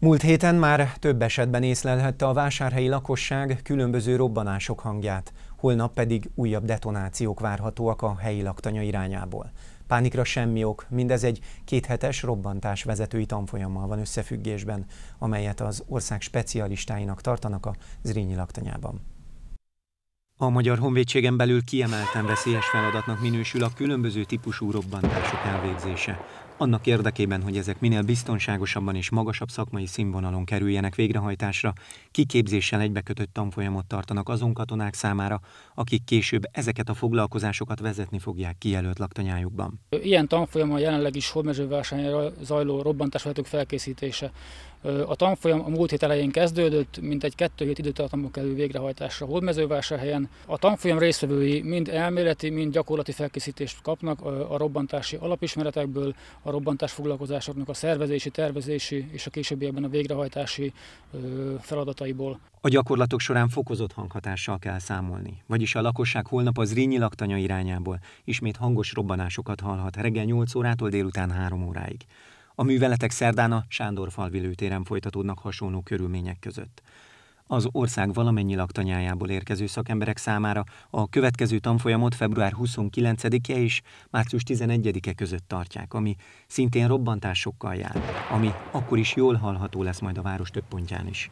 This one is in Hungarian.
Múlt héten már több esetben észlelhette a vásárhelyi lakosság különböző robbanások hangját, holnap pedig újabb detonációk várhatóak a helyi laktanya irányából. Pánikra semmi ok, mindez egy kéthetes robbantás vezetői tanfolyammal van összefüggésben, amelyet az ország specialistáinak tartanak a Zrínyi laktanyában. A Magyar Honvédségen belül kiemelten veszélyes feladatnak minősül a különböző típusú robbantások elvégzése. Annak érdekében, hogy ezek minél biztonságosabban és magasabb szakmai színvonalon kerüljenek végrehajtásra, kiképzéssel egybekötött tanfolyamot tartanak azon katonák számára, akik később ezeket a foglalkozásokat vezetni fogják kijelölt laktanyájukban. Ilyen tanfolyam a jelenleg is hormezővásárhelyre zajló robbantásvetők felkészítése. A tanfolyam a múlt hét elején kezdődött, mint egy kettő hét időtartamok kerül végrehajtásra helyen. A tanfolyam részvevői mind elméleti, mind gyakorlati felkészítést kapnak a robbantási alapismeretekből, a robbantás foglalkozásoknak a szervezési, tervezési és a későbbiekben a végrehajtási feladataiból. A gyakorlatok során fokozott hanghatással kell számolni, vagyis a lakosság holnap az Rényi laktanya irányából ismét hangos robbanásokat hallhat reggel 8 órától délután 3 óráig. A műveletek szerdán a Sándor falvilőtéren folytatódnak hasonló körülmények között. Az ország valamennyi laktanyájából érkező szakemberek számára a következő tanfolyamot február 29-e és március 11-e között tartják, ami szintén robbantásokkal jár, ami akkor is jól hallható lesz majd a város több pontján is.